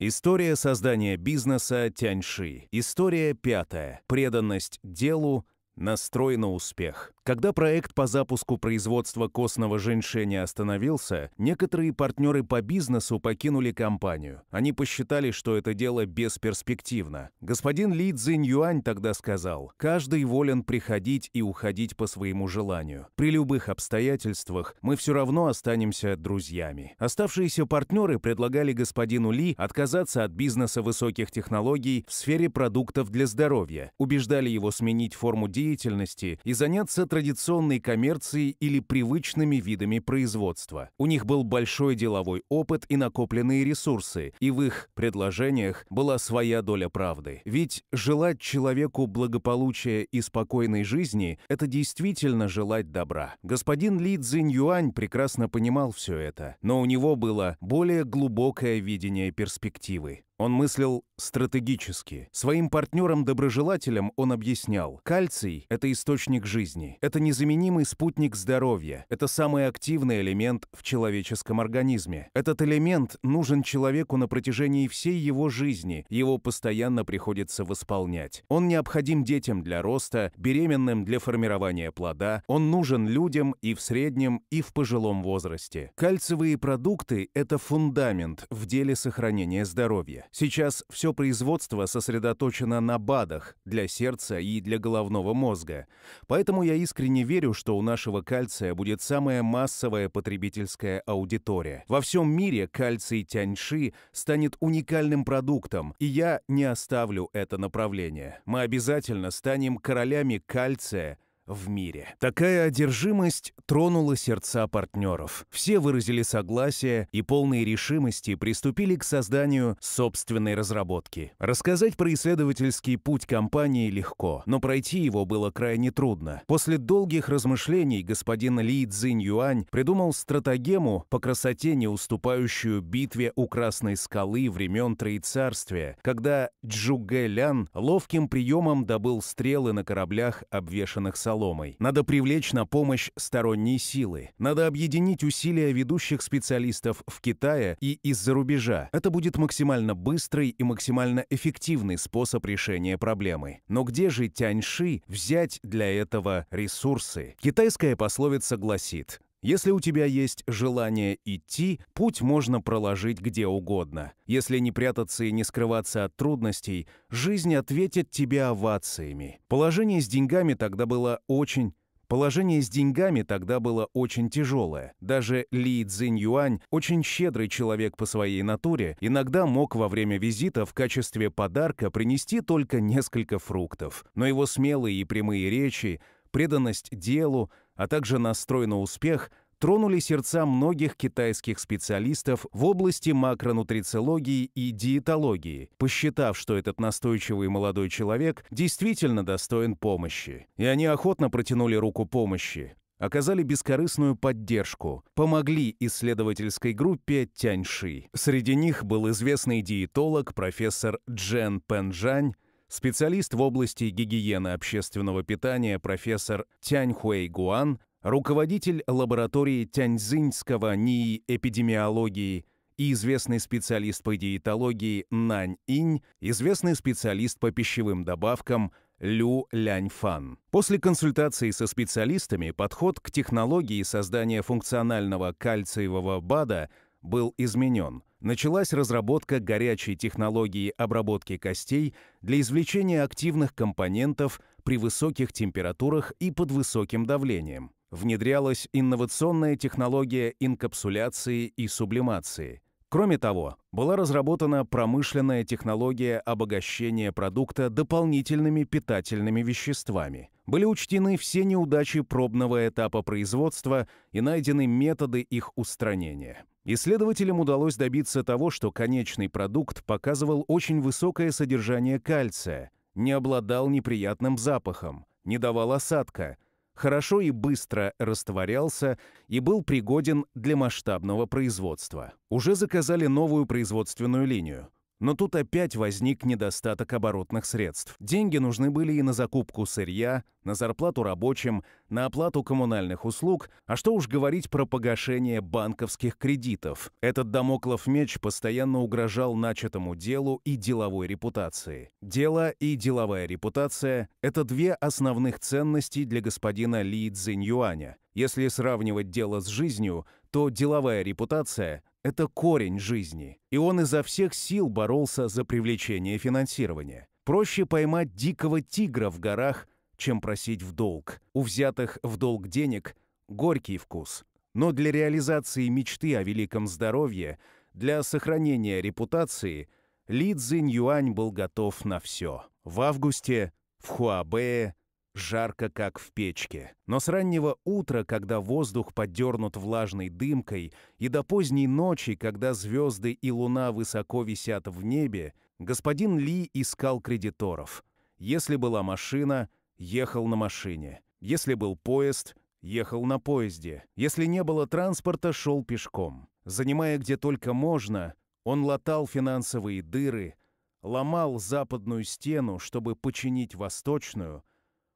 История создания бизнеса Тяньши. История пятая. Преданность делу Настрой на успех. Когда проект по запуску производства костного женьшеня остановился, некоторые партнеры по бизнесу покинули компанию. Они посчитали, что это дело бесперспективно. Господин Ли Цзинь Юань тогда сказал, «Каждый волен приходить и уходить по своему желанию. При любых обстоятельствах мы все равно останемся друзьями». Оставшиеся партнеры предлагали господину Ли отказаться от бизнеса высоких технологий в сфере продуктов для здоровья, убеждали его сменить форму деятельности деятельности и заняться традиционной коммерцией или привычными видами производства. У них был большой деловой опыт и накопленные ресурсы, и в их предложениях была своя доля правды. Ведь желать человеку благополучия и спокойной жизни – это действительно желать добра. Господин Ли Юань прекрасно понимал все это, но у него было более глубокое видение перспективы. Он мыслил стратегически. Своим партнерам-доброжелателям он объяснял, кальций – это источник жизни, это незаменимый спутник здоровья, это самый активный элемент в человеческом организме. Этот элемент нужен человеку на протяжении всей его жизни, его постоянно приходится восполнять. Он необходим детям для роста, беременным для формирования плода, он нужен людям и в среднем, и в пожилом возрасте. Кальциевые продукты – это фундамент в деле сохранения здоровья. Сейчас все производство сосредоточено на БАДах для сердца и для головного мозга. Поэтому я искренне верю, что у нашего кальция будет самая массовая потребительская аудитория. Во всем мире кальций тяньши станет уникальным продуктом, и я не оставлю это направление. Мы обязательно станем королями кальция – в мире. Такая одержимость тронула сердца партнеров. Все выразили согласие и полные решимости приступили к созданию собственной разработки. Рассказать про исследовательский путь компании легко, но пройти его было крайне трудно. После долгих размышлений господин Ли Цзинь Юань придумал стратегему по красоте, не уступающую битве у Красной скалы времен Троицарствия, когда Джугэ Лян ловким приемом добыл стрелы на кораблях, обвешанных солдатами металлоломой. Надо привлечь на помощь сторонние силы. Надо объединить усилия ведущих специалистов в Китае и из-за рубежа. Это будет максимально быстрый и максимально эффективный способ решения проблемы. Но где же Тяньши взять для этого ресурсы? Китайская пословица гласит если у тебя есть желание идти, путь можно проложить где угодно. Если не прятаться и не скрываться от трудностей, жизнь ответит тебе овациями. Положение с деньгами тогда было очень Положение с деньгами тогда было очень тяжелое. Даже Ли Цзинь Юань, очень щедрый человек по своей натуре, иногда мог во время визита в качестве подарка принести только несколько фруктов. Но его смелые и прямые речи, преданность делу – а также настрой на успех тронули сердца многих китайских специалистов в области макронутрициологии и диетологии, посчитав, что этот настойчивый молодой человек действительно достоин помощи. И они охотно протянули руку помощи, оказали бескорыстную поддержку, помогли исследовательской группе Тяньши. Среди них был известный диетолог профессор Джен Пенжань, специалист в области гигиены общественного питания профессор Тянь Хуэй Гуан, руководитель лаборатории Тяньцзиньского НИИ эпидемиологии и известный специалист по диетологии Нань Инь, известный специалист по пищевым добавкам Лю Ляньфан. После консультации со специалистами подход к технологии создания функционального кальциевого БАДа был изменен – началась разработка горячей технологии обработки костей для извлечения активных компонентов при высоких температурах и под высоким давлением. Внедрялась инновационная технология инкапсуляции и сублимации. Кроме того, была разработана промышленная технология обогащения продукта дополнительными питательными веществами – были учтены все неудачи пробного этапа производства и найдены методы их устранения. Исследователям удалось добиться того, что конечный продукт показывал очень высокое содержание кальция, не обладал неприятным запахом, не давал осадка, хорошо и быстро растворялся и был пригоден для масштабного производства. Уже заказали новую производственную линию – но тут опять возник недостаток оборотных средств. Деньги нужны были и на закупку сырья, на зарплату рабочим, на оплату коммунальных услуг, а что уж говорить про погашение банковских кредитов. Этот домоклов меч постоянно угрожал начатому делу и деловой репутации. Дело и деловая репутация – это две основных ценности для господина Ли Цзиньюаня. Если сравнивать дело с жизнью – то деловая репутация – это корень жизни, и он изо всех сил боролся за привлечение финансирования. Проще поймать дикого тигра в горах, чем просить в долг. У взятых в долг денег – горький вкус. Но для реализации мечты о великом здоровье, для сохранения репутации – Ли Цзинь Юань был готов на все. В августе в Хуабее жарко, как в печке. Но с раннего утра, когда воздух подернут влажной дымкой, и до поздней ночи, когда звезды и луна высоко висят в небе, господин Ли искал кредиторов. Если была машина, ехал на машине. Если был поезд, ехал на поезде. Если не было транспорта, шел пешком. Занимая где только можно, он латал финансовые дыры, ломал западную стену, чтобы починить восточную,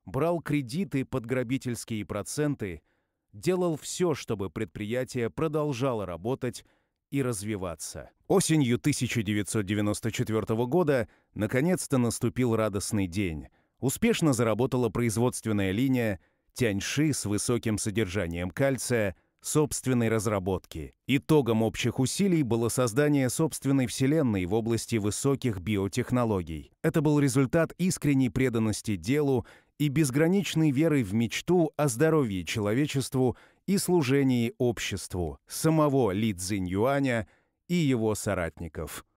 брал кредиты под грабительские проценты, делал все, чтобы предприятие продолжало работать и развиваться. Осенью 1994 года наконец-то наступил радостный день. Успешно заработала производственная линия «Тяньши» с высоким содержанием кальция собственной разработки. Итогом общих усилий было создание собственной вселенной в области высоких биотехнологий. Это был результат искренней преданности делу и безграничной верой в мечту о здоровье человечеству и служении обществу самого Ли Юаня и его соратников.